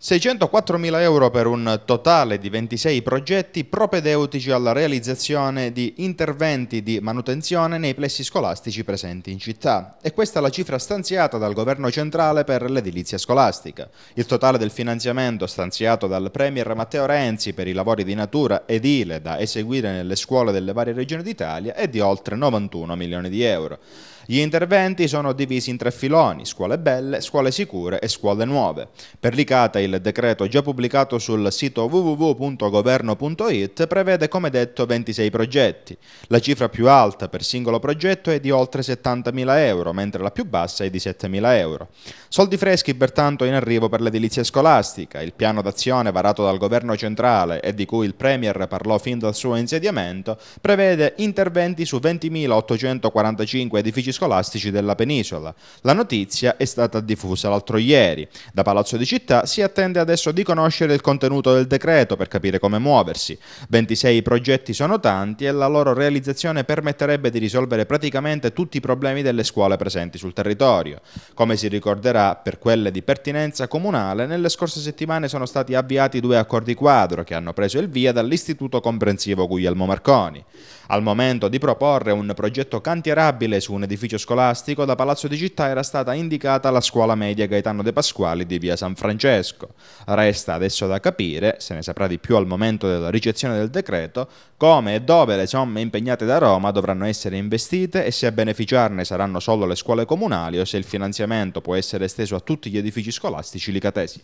604.000 euro per un totale di 26 progetti propedeutici alla realizzazione di interventi di manutenzione nei plessi scolastici presenti in città. E questa è la cifra stanziata dal governo centrale per l'edilizia scolastica. Il totale del finanziamento stanziato dal Premier Matteo Renzi per i lavori di natura edile da eseguire nelle scuole delle varie regioni d'Italia è di oltre 91 milioni di euro. Gli interventi sono divisi in tre filoni, scuole belle, scuole sicure e scuole nuove. Per l'ICATA il decreto già pubblicato sul sito www.governo.it prevede come detto 26 progetti. La cifra più alta per singolo progetto è di oltre 70.000 euro, mentre la più bassa è di 7.000 euro. Soldi freschi pertanto in arrivo per l'edilizia scolastica, il piano d'azione varato dal governo centrale e di cui il Premier parlò fin dal suo insediamento, prevede interventi su 20.845 edifici scolastici scolastici della penisola. La notizia è stata diffusa l'altro ieri. Da Palazzo di Città si attende adesso di conoscere il contenuto del decreto per capire come muoversi. 26 progetti sono tanti e la loro realizzazione permetterebbe di risolvere praticamente tutti i problemi delle scuole presenti sul territorio. Come si ricorderà, per quelle di pertinenza comunale, nelle scorse settimane sono stati avviati due accordi quadro che hanno preso il via dall'Istituto Comprensivo Guglielmo Marconi. Al momento di proporre un progetto cantierabile su un edificio edificio scolastico, da Palazzo di Città era stata indicata la scuola media Gaetano De Pasquali di via San Francesco. Resta adesso da capire, se ne saprà di più al momento della ricezione del decreto, come e dove le somme impegnate da Roma dovranno essere investite e se a beneficiarne saranno solo le scuole comunali o se il finanziamento può essere esteso a tutti gli edifici scolastici licatesi.